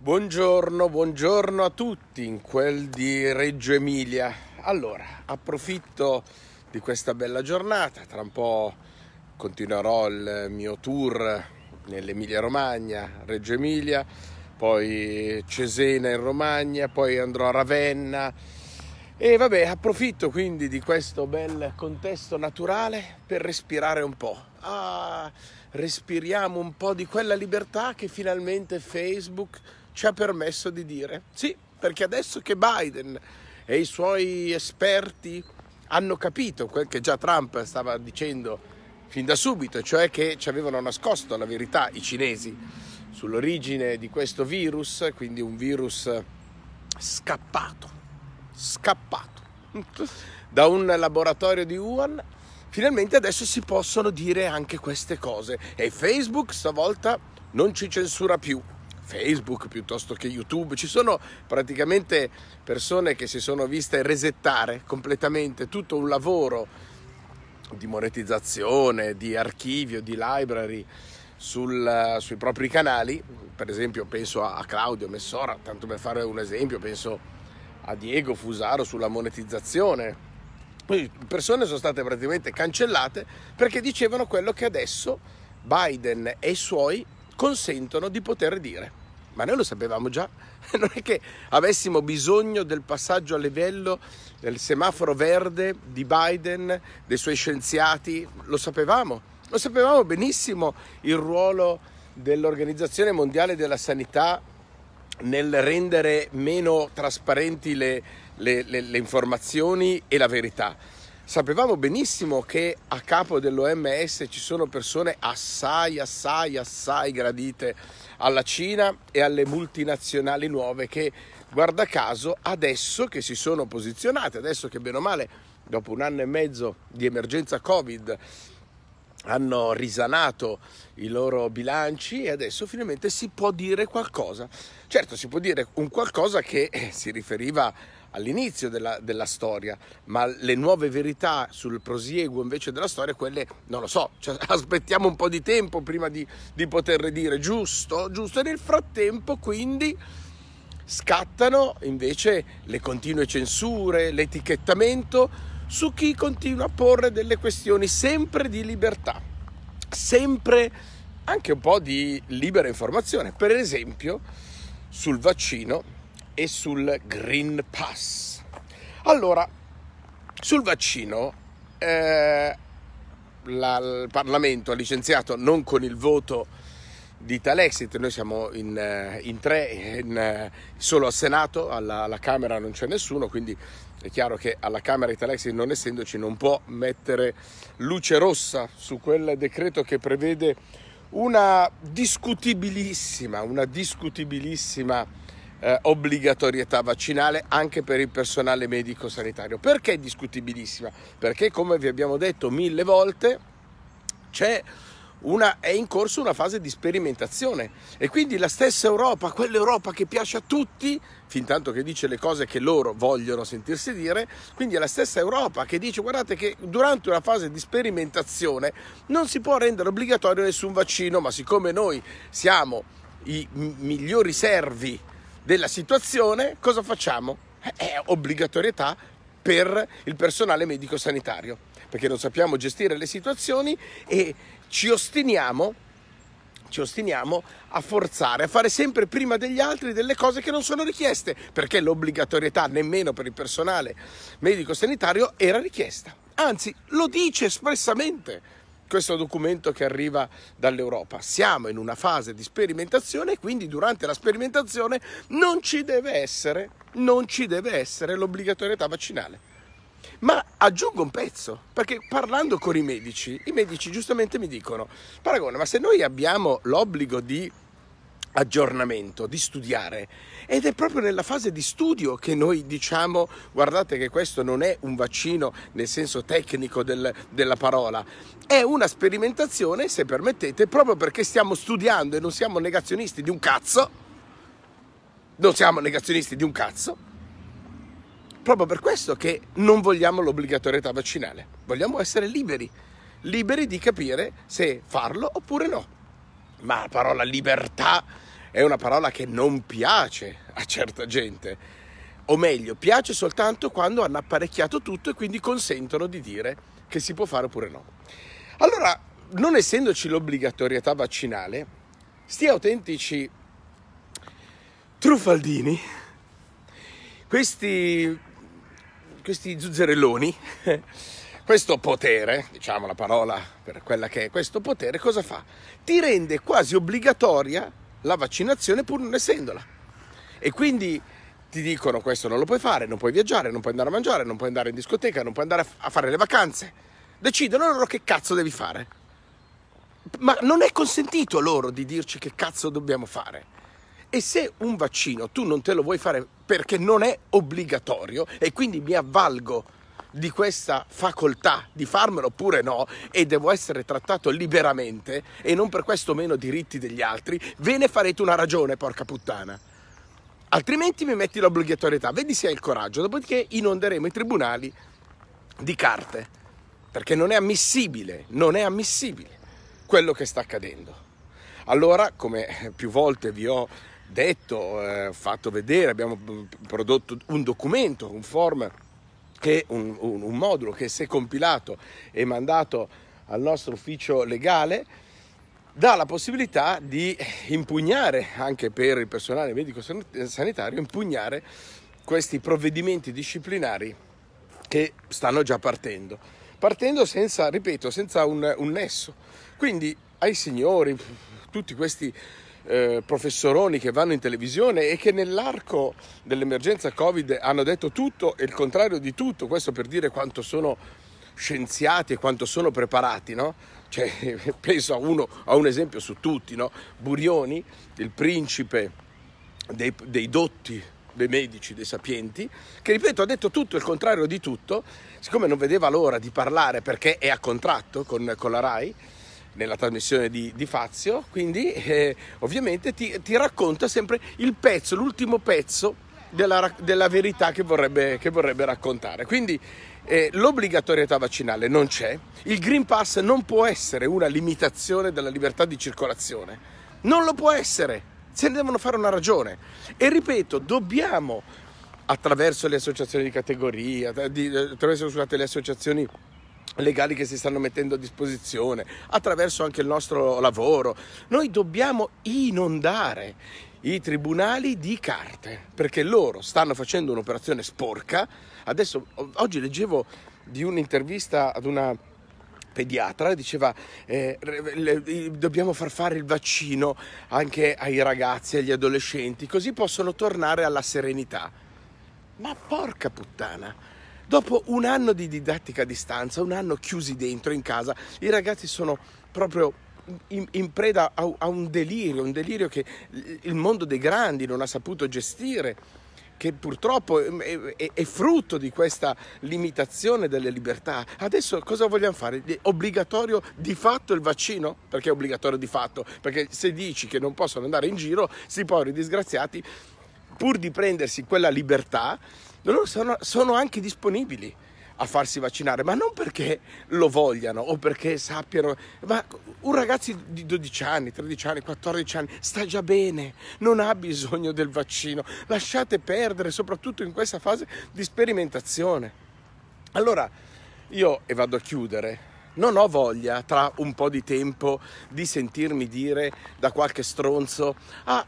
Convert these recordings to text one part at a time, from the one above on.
Buongiorno, buongiorno a tutti in quel di Reggio Emilia. Allora, approfitto di questa bella giornata, tra un po' continuerò il mio tour nell'Emilia Romagna, Reggio Emilia, poi Cesena in Romagna, poi andrò a Ravenna e vabbè, approfitto quindi di questo bel contesto naturale per respirare un po'. Ah, respiriamo un po' di quella libertà che finalmente Facebook ci ha permesso di dire sì, perché adesso che Biden e i suoi esperti hanno capito quel che già Trump stava dicendo fin da subito, cioè che ci avevano nascosto la verità i cinesi sull'origine di questo virus, quindi un virus scappato, scappato da un laboratorio di Wuhan. Finalmente adesso si possono dire anche queste cose e Facebook stavolta non ci censura più. Facebook piuttosto che YouTube, ci sono praticamente persone che si sono viste resettare completamente tutto un lavoro di monetizzazione, di archivio, di library sul, sui propri canali, per esempio penso a Claudio Messora, tanto per fare un esempio, penso a Diego Fusaro sulla monetizzazione. Quindi persone sono state praticamente cancellate perché dicevano quello che adesso Biden e i suoi consentono di poter dire ma noi lo sapevamo già. Non è che avessimo bisogno del passaggio a livello del semaforo verde di Biden, dei suoi scienziati, lo sapevamo. Lo sapevamo benissimo il ruolo dell'Organizzazione Mondiale della Sanità nel rendere meno trasparenti le, le, le, le informazioni e la verità. Sapevamo benissimo che a capo dell'OMS ci sono persone assai, assai, assai gradite alla Cina e alle multinazionali nuove che, guarda caso, adesso che si sono posizionate, adesso che bene o male, dopo un anno e mezzo di emergenza Covid, hanno risanato i loro bilanci e adesso finalmente si può dire qualcosa. Certo, si può dire un qualcosa che si riferiva a all'inizio della, della, storia, ma le nuove verità sul prosieguo invece della storia, quelle non lo so, cioè, aspettiamo un po' di tempo prima di, di poter dire giusto, giusto, e nel frattempo quindi scattano invece le continue censure, l'etichettamento su chi continua a porre delle questioni sempre di libertà, sempre anche un po' di libera informazione, per esempio sul vaccino e sul Green Pass. Allora, sul vaccino, eh, la, il Parlamento ha licenziato non con il voto di Talexit, noi siamo in, eh, in tre, in, eh, solo al Senato, alla, alla, Camera non c'è nessuno, quindi è chiaro che alla Camera di Italexit non essendoci non può mettere luce rossa su quel decreto che prevede una discutibilissima, una discutibilissima eh, obbligatorietà vaccinale anche per il personale medico-sanitario. Perché è discutibilissima? Perché, come vi abbiamo detto mille volte, c'è una, è in corso una fase di sperimentazione e quindi la stessa Europa, quell'Europa che piace a tutti, fin tanto che dice le cose che loro vogliono sentirsi dire, quindi è la stessa Europa che dice guardate che durante una fase di sperimentazione non si può rendere obbligatorio nessun vaccino, ma siccome noi siamo i migliori servi della situazione, cosa facciamo? Eh, è obbligatorietà per il personale medico sanitario, perché non sappiamo gestire le situazioni e ci ostiniamo, ci ostiniamo a forzare, a fare sempre prima degli altri delle cose che non sono richieste, perché l'obbligatorietà nemmeno per il personale medico sanitario era richiesta. Anzi, lo dice espressamente questo documento che arriva dall'Europa. Siamo in una fase di sperimentazione e quindi durante la sperimentazione non ci deve essere, ci deve essere l'obbligatorietà vaccinale. Ma aggiungo un pezzo, perché parlando con i medici, i medici giustamente mi dicono, Paragone, ma se noi abbiamo l'obbligo di aggiornamento, di studiare. Ed è proprio nella fase di studio che noi diciamo, guardate che questo non è un vaccino nel senso tecnico del, della parola, è una sperimentazione, se permettete, proprio perché stiamo studiando e non siamo negazionisti di un cazzo, non siamo negazionisti di un cazzo, proprio per questo che non vogliamo l'obbligatorietà vaccinale, vogliamo essere liberi, liberi di capire se farlo oppure no. Ma la parola libertà è una parola che non piace a certa gente. O meglio, piace soltanto quando hanno apparecchiato tutto e quindi consentono di dire che si può fare oppure no. Allora, non essendoci l'obbligatorietà vaccinale, sti autentici truffaldini, questi, questi zuzzerelloni, questo potere, diciamo la parola per quella che è questo potere, cosa fa? Ti rende quasi obbligatoria la vaccinazione pur non essendola. E quindi ti dicono questo non lo puoi fare, non puoi viaggiare, non puoi andare a mangiare, non puoi andare in discoteca, non puoi andare a fare le vacanze. Decidono loro che cazzo devi fare. Ma non è consentito loro di dirci che cazzo dobbiamo fare. E se un vaccino tu non te lo vuoi fare perché non è obbligatorio e quindi mi avvalgo di questa facoltà di farmelo oppure no e devo essere trattato liberamente e non per questo meno diritti degli altri, ve ne farete una ragione, porca puttana. Altrimenti mi metti l'obbligatorietà, vedi se hai il coraggio, dopodiché inonderemo i tribunali di carte, perché non è ammissibile, non è ammissibile quello che sta accadendo. Allora, come più volte vi ho detto, eh, fatto vedere, abbiamo mm, prodotto un documento, un form che un, un, un modulo che se compilato e mandato al nostro ufficio legale dà la possibilità di impugnare anche per il personale medico sanitario impugnare questi provvedimenti disciplinari che stanno già partendo partendo senza ripeto senza un, un nesso quindi ai signori tutti questi eh, professoroni che vanno in televisione e che nell'arco dell'emergenza Covid hanno detto tutto e il contrario di tutto, questo per dire quanto sono scienziati e quanto sono preparati, no? Cioè, penso a, uno, a, un esempio su tutti, no? Burioni, il principe dei, dei dotti, dei medici, dei sapienti, che ripeto ha detto tutto il contrario di tutto, siccome non vedeva l'ora di parlare perché è a contratto con, con la RAI, nella trasmissione di, di Fazio, quindi eh, ovviamente ti, ti, racconta sempre il pezzo, l'ultimo pezzo della, della verità che vorrebbe, che vorrebbe, raccontare. Quindi eh, l'obbligatorietà vaccinale non c'è, il Green Pass non può essere una limitazione della libertà di circolazione, non lo può essere, se ne devono fare una ragione. E ripeto, dobbiamo attraverso le associazioni di categoria, attraverso scusate, le associazioni legali che si stanno mettendo a disposizione, attraverso anche il nostro lavoro. Noi dobbiamo inondare i tribunali di carte perché loro stanno facendo un'operazione sporca. Adesso, oggi leggevo di un'intervista ad una pediatra diceva eh, dobbiamo far fare il vaccino anche ai ragazzi, agli adolescenti, così possono tornare alla serenità. Ma porca puttana! Dopo un anno di didattica a distanza, un anno chiusi dentro in casa, i ragazzi sono proprio in, in, preda a, a, un delirio, un delirio che il mondo dei grandi non ha saputo gestire, che purtroppo è, è, è frutto di questa limitazione delle libertà. Adesso cosa vogliamo fare? È obbligatorio di fatto il vaccino? Perché è obbligatorio di fatto? Perché se dici che non possono andare in giro, si poveri disgraziati, pur di prendersi quella libertà, loro sono, sono anche disponibili a farsi vaccinare, ma non perché lo vogliano o perché sappiano, ma un ragazzo di 12 anni, 13 anni, 14 anni sta già bene, non ha bisogno del vaccino, lasciate perdere, soprattutto in questa fase di sperimentazione. Allora, io, e vado a chiudere, non ho voglia tra un po' di tempo di sentirmi dire da qualche stronzo, ah,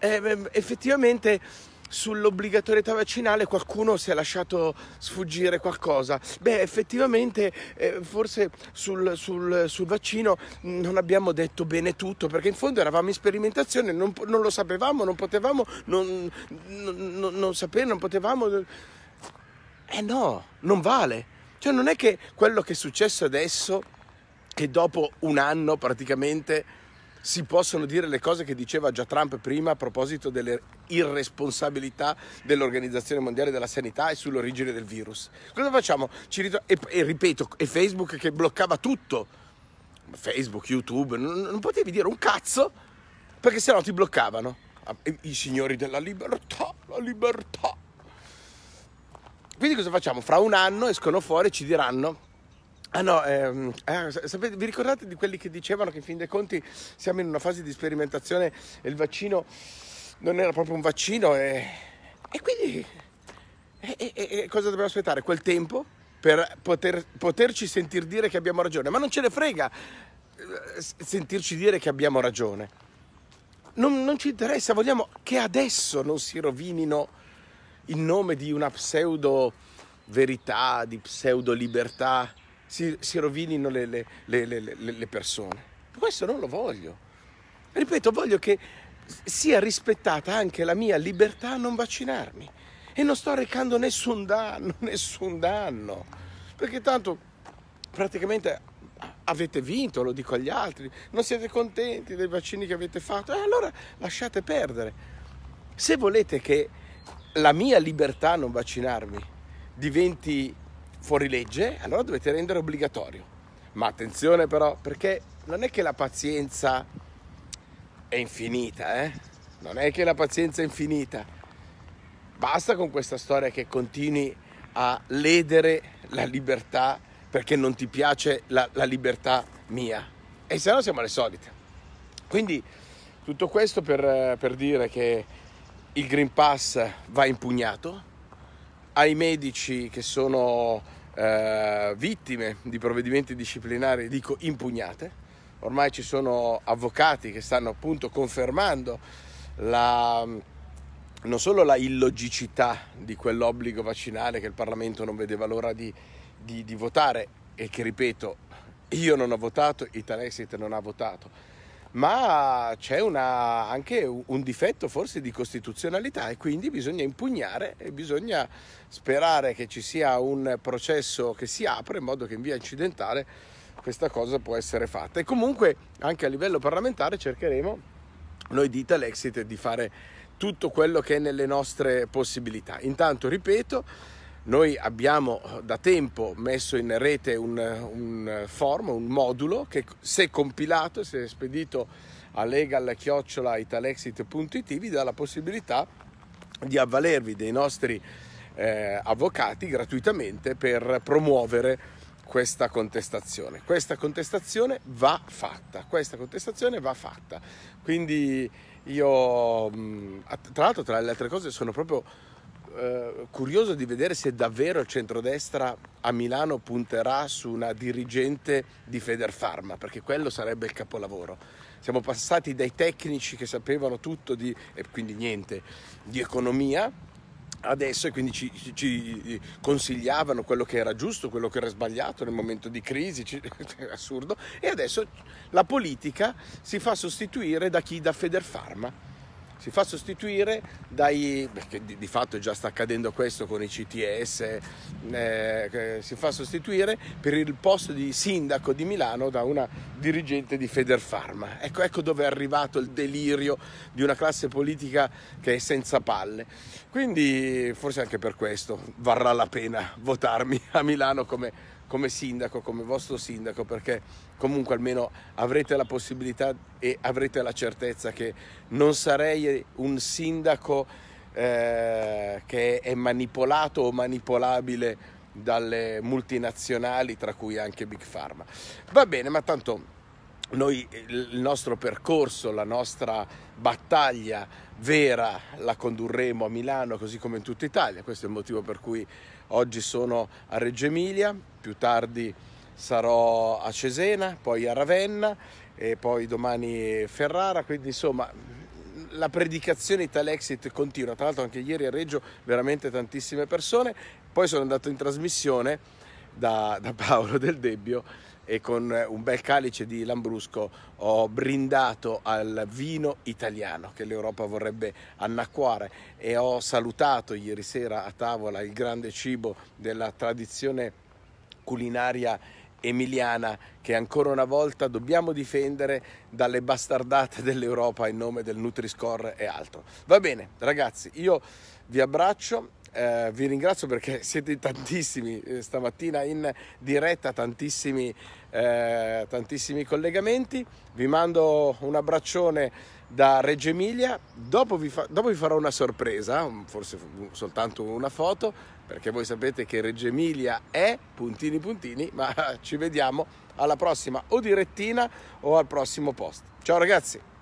eh, effettivamente sull'obbligatorietà vaccinale qualcuno si è lasciato sfuggire qualcosa. Beh, effettivamente eh, forse sul, sul, sul, vaccino mm, non abbiamo detto bene tutto, perché in fondo eravamo in sperimentazione, non, non lo sapevamo, non potevamo, non, non, non sapere, non potevamo... Eh no, non vale. Cioè non è che quello che è successo adesso, che dopo un anno praticamente si possono dire le cose che diceva già Trump prima a proposito delle irresponsabilità dell'Organizzazione Mondiale della Sanità e sull'origine del virus. Cosa facciamo? Ritro- e, e, ripeto, e Facebook che bloccava tutto, Facebook, YouTube, non, non potevi dire un cazzo perché sennò ti bloccavano. Ah, I signori della libertà, la libertà. Quindi cosa facciamo? Fra un anno escono fuori e ci diranno Ah no, ehm, eh, sapete, vi ricordate di quelli che dicevano che in fin dei conti siamo in una fase di sperimentazione e il vaccino non era proprio un vaccino e, e quindi e, e, cosa dobbiamo aspettare? Quel tempo per poter, poterci sentir dire che abbiamo ragione, ma non ce ne frega eh, sentirci dire che abbiamo ragione. non, non ci interessa, vogliamo che adesso non si rovinino in nome di una pseudo verità, di pseudo libertà si, si rovinino le, le, le, le persone. Questo non lo voglio. Ripeto, voglio che sia rispettata anche la mia libertà a non vaccinarmi e non sto recando nessun danno, nessun danno, perché tanto praticamente avete vinto, lo dico agli altri, non siete contenti dei vaccini che avete fatto, eh, allora lasciate perdere. Se volete che la mia libertà a non vaccinarmi diventi fuori legge, allora dovete rendere obbligatorio. Ma attenzione però, perché non è che la pazienza è infinita, eh? Non è che la pazienza è infinita. Basta con questa storia che continui a ledere la libertà perché non ti piace la, la libertà mia. E se no siamo le solite. Quindi tutto questo per, per dire che il Green Pass va impugnato, ai medici che sono eh, vittime di provvedimenti disciplinari, dico impugnate. Ormai ci sono avvocati che stanno appunto confermando la, non solo la illogicità di quell'obbligo vaccinale che il Parlamento non vedeva l'ora di, di, di votare e che ripeto io non ho votato, Italexit non ha votato, ma c'è una, anche un difetto forse di costituzionalità e quindi bisogna impugnare e bisogna sperare che ci sia un processo che si apra in modo che in via incidentale questa cosa può essere fatta e comunque anche a livello parlamentare cercheremo noi di Italexit di fare tutto quello che è nelle nostre possibilità. Intanto ripeto noi abbiamo eh, da tempo messo in rete un, eh, un eh, form, un modulo che se compilato, se spedito a legal-italexit.it vi dà la possibilità di avvalervi dei nostri eh, avvocati gratuitamente per promuovere questa contestazione. Questa contestazione va fatta, questa contestazione va fatta. Quindi io, mm, tra l'altro, tra le altre cose sono proprio eh, curioso di vedere se davvero il centrodestra a Milano punterà su una dirigente di Federfarma, perché quello sarebbe il capolavoro. Siamo passati dai tecnici che sapevano tutto di, e quindi niente, di economia, adesso e quindi ci, ci, consigliavano quello che era giusto, quello che era sbagliato nel momento di crisi, ci, assurdo, e adesso la politica si fa sostituire da chi? Da Federfarma si fa sostituire dai, perché di, di, fatto già sta accadendo questo con i CTS, eh, si fa sostituire per il posto di sindaco di Milano da una dirigente di Federfarma. Ecco, ecco dove è arrivato il delirio di una classe politica che è senza palle. Quindi forse anche per questo varrà la pena votarmi a Milano come come sindaco, come vostro sindaco, perché comunque almeno avrete la possibilità e avrete la certezza che non sarei un sindaco eh, che è manipolato o manipolabile dalle multinazionali, tra cui anche Big Pharma. Va bene, ma tanto noi, il nostro percorso, la nostra battaglia vera la condurremo a Milano così come in tutta Italia, questo è il motivo per cui Oggi sono a Reggio Emilia, più tardi sarò a Cesena, poi a Ravenna e poi domani Ferrara, quindi insomma la predicazione Italexit continua, tra l'altro anche ieri a Reggio veramente tantissime persone, poi sono andato in trasmissione da, da Paolo del Debbio e con eh, un bel calice di Lambrusco ho brindato al vino italiano che l'Europa vorrebbe annacquare e ho salutato ieri sera a tavola il grande cibo della tradizione culinaria emiliana che ancora una volta dobbiamo difendere dalle bastardate dell'Europa in nome del Nutri-Score e altro. Va bene, ragazzi, io vi abbraccio eh, vi ringrazio perché siete tantissimi eh, stamattina in diretta, tantissimi, eh, tantissimi collegamenti. Vi mando un abbraccione da Reggio Emilia. Dopo vi, fa, dopo vi farò una sorpresa, forse soltanto una foto, perché voi sapete che Reggio Emilia è puntini puntini, ma ci vediamo alla prossima o direttina o al prossimo post. Ciao ragazzi!